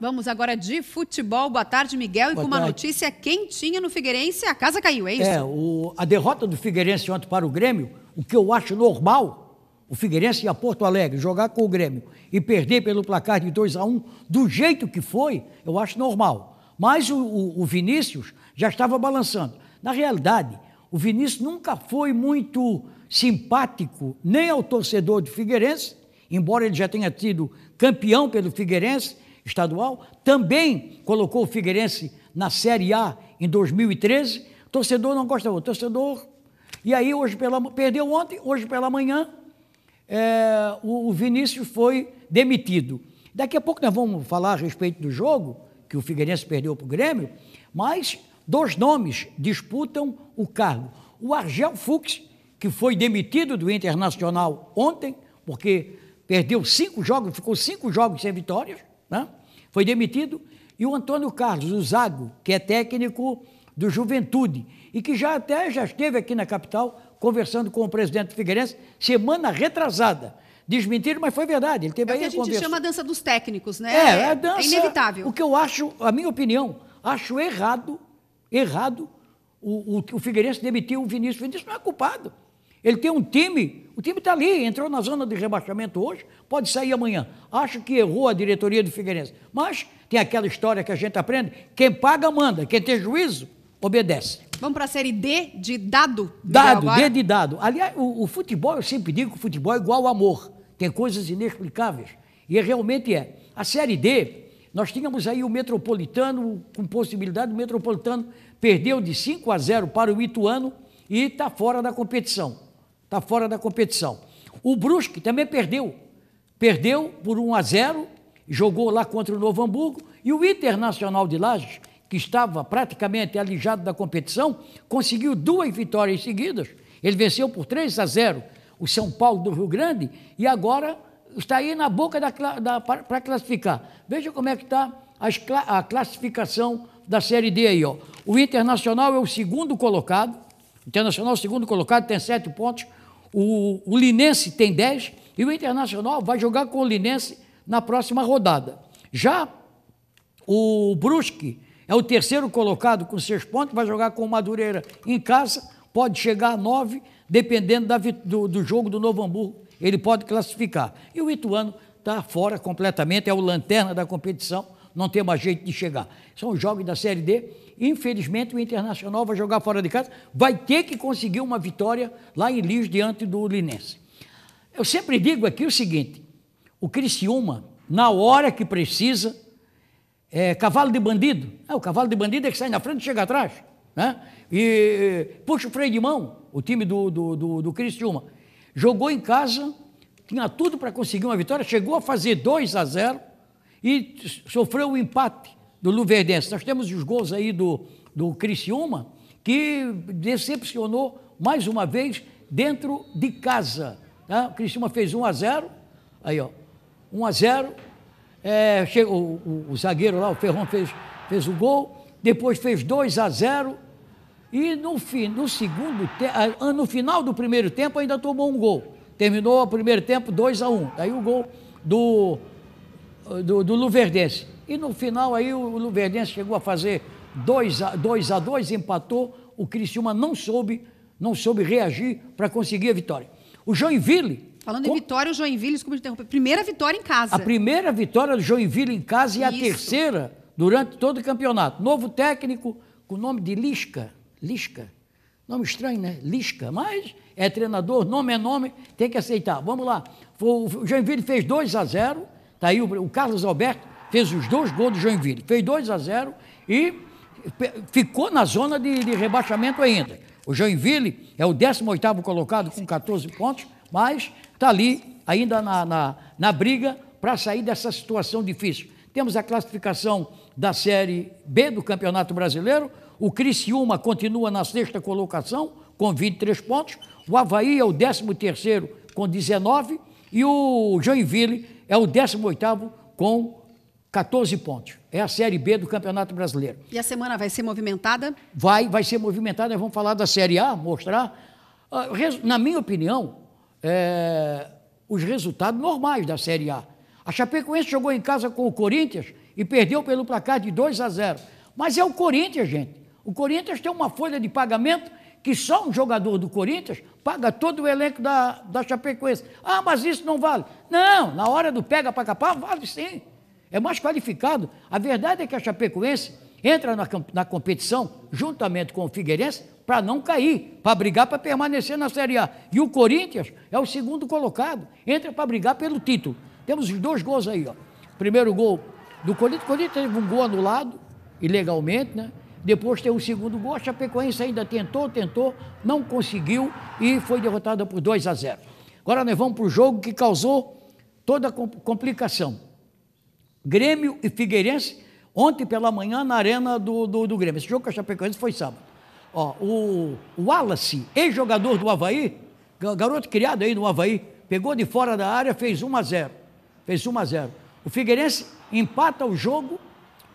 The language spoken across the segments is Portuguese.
Vamos agora de futebol. Boa tarde, Miguel. E Boa com uma tarde. notícia quentinha no Figueirense, a casa caiu, é isso? É, o, a derrota do Figueirense ontem para o Grêmio, o que eu acho normal, o Figueirense ia a Porto Alegre jogar com o Grêmio e perder pelo placar de 2 a 1 um, do jeito que foi, eu acho normal. Mas o, o, o Vinícius já estava balançando. Na realidade, o Vinícius nunca foi muito simpático nem ao torcedor do Figueirense, embora ele já tenha sido campeão pelo Figueirense estadual, também colocou o Figueirense na Série A em 2013. Torcedor não gosta do torcedor. E aí hoje pela perdeu ontem, hoje pela manhã é, o, o Vinícius foi demitido. Daqui a pouco nós vamos falar a respeito do jogo que o Figueirense perdeu para o Grêmio, mas dois nomes disputam o cargo. O Argel Fux, que foi demitido do Internacional ontem, porque perdeu cinco jogos, ficou cinco jogos sem vitórias, né? foi demitido, e o Antônio Carlos, o Zago, que é técnico do Juventude, e que já até já esteve aqui na capital conversando com o presidente Figueirense semana retrasada. Desmentiram, mas foi verdade. Ele teve é o que a, a gente conversa. chama a dança dos técnicos, né? É, é, a dança, é inevitável. O que eu acho, a minha opinião, acho errado, errado, o, o, o Figueirense demitiu o Vinícius. O Vinícius não é culpado. Ele tem um time o time está ali, entrou na zona de rebaixamento hoje, pode sair amanhã. Acho que errou a diretoria do Figueirense. Mas tem aquela história que a gente aprende: quem paga, manda. Quem tem juízo, obedece. Vamos para a série D de dado? Dado, D de dado. Aliás, o, o, futebol, eu sempre digo que o futebol é igual ao amor. Tem coisas inexplicáveis. E é, realmente é. A série D, nós tínhamos aí o Metropolitano, com possibilidade, o Metropolitano perdeu de 5 a 0 para o Ituano e está fora da competição está fora da competição. O Brusque também perdeu. Perdeu por 1 a 0, jogou lá contra o Novo Hamburgo e o Internacional de Lages, que estava praticamente alijado da competição, conseguiu duas vitórias seguidas. Ele venceu por 3 a 0 o São Paulo do Rio Grande e agora está aí na boca para classificar. Veja como é que está a classificação da Série D aí. Ó. O Internacional é o segundo colocado. O Internacional, segundo colocado, tem sete pontos. O, o Linense tem 10 e o Internacional vai jogar com o Linense na próxima rodada. Já o Brusque é o terceiro colocado com seis pontos, vai jogar com o Madureira em casa, pode chegar a nove, dependendo da, do, do, jogo do Novo Hamburgo, ele pode classificar. E o Ituano está fora completamente, é o lanterna da competição, não tem mais jeito de chegar. São jogos da Série D. Infelizmente, o Internacional vai jogar fora de casa, vai ter que conseguir uma vitória lá em Lios diante do Linense. Eu sempre digo aqui o seguinte: o Criciúma, na hora que precisa, é cavalo de bandido. É, o cavalo de bandido é que sai na frente e chega atrás. Né? E puxa o freio de mão, o time do, do, do, do Criciúma. Jogou em casa, tinha tudo para conseguir uma vitória, chegou a fazer 2 a 0 e sofreu o um empate do Luverdense. Nós temos os gols aí do, do Criciúma, que decepcionou mais uma vez dentro de casa. Né? O Criciúma fez 1 a 0 aí ó, 1 a 0 é, chegou, o, o, o, zagueiro lá, o Ferron, fez, fez o gol, depois fez 2 a 0 e no, fim, no segundo ah, ah, no final do primeiro tempo ainda tomou um gol. Terminou o primeiro tempo 2 a 1 Daí o gol do do, do Luverdense. E no final aí o Luverdense chegou a fazer 2 a 2, empatou, o Criciúma não soube, não soube reagir para conseguir a vitória. O Joinville Falando com... em vitória, o Joinville, desculpa te interromper, primeira vitória em casa. A primeira vitória do Joinville em casa Isso. e a terceira durante todo o campeonato. Novo técnico com o nome de Lisca. Lisca. Nome estranho, né? Lisca. Mas é treinador, nome é nome, tem que aceitar. Vamos lá. O Joinville fez 2 a 0 Está aí o, o, Carlos Alberto fez os dois gols do Joinville. Fez 2 a 0 e ficou na zona de, de rebaixamento ainda. O Joinville é o 18 colocado com 14 pontos, mas está ali ainda na, na, na briga para sair dessa situação difícil. Temos a classificação da Série B do Campeonato Brasileiro. O Criciúma continua na sexta colocação, com 23 pontos. O Havaí é o 13 terceiro com 19 e o Joinville é o 18 com 14 pontos. É a Série B do Campeonato Brasileiro. E a semana vai ser movimentada? Vai, vai ser movimentada. Nós vamos falar da Série A, mostrar. Ah, na minha opinião, é, os resultados normais da Série A. A Chapecoense jogou em casa com o Corinthians e perdeu pelo placar de 2 a 0. Mas é o Corinthians, gente. O Corinthians tem uma folha de pagamento que só um jogador do Corinthians paga todo o elenco da, da Chapecoense. Ah, mas isso não vale. Não, na hora do pega para capar, vale sim. É mais qualificado. A verdade é que a Chapecoense entra na, na competição, juntamente com o Figueirense, para não cair, para brigar para permanecer na Série A. E o Corinthians é o segundo colocado, entra para brigar pelo título. Temos os dois gols aí, ó. Primeiro gol do Corinthians, o Corinthians teve um gol anulado, ilegalmente, né? Depois tem o segundo gol, a Chapecoense ainda tentou, tentou, não conseguiu e foi derrotada por 2 a 0. Agora nós vamos para o jogo que causou toda a complicação. Grêmio e Figueirense, ontem pela manhã na arena do, do, do Grêmio. Esse jogo com a Chapecoense foi sábado. Ó, o Wallace, ex-jogador do Havaí, garoto criado aí no Havaí, pegou de fora da área, fez 1 a 0. Fez 1 a 0. O Figueirense empata o jogo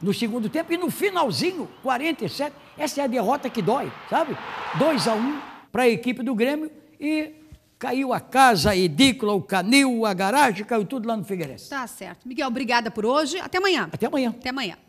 no segundo tempo e no finalzinho, 47, essa é a derrota que dói, sabe? 2 a 1 um para a equipe do Grêmio e caiu a casa, a edícula, o canil, a garagem, caiu tudo lá no Figueirense. Tá certo. Miguel, obrigada por hoje. Até amanhã. Até amanhã. Até amanhã.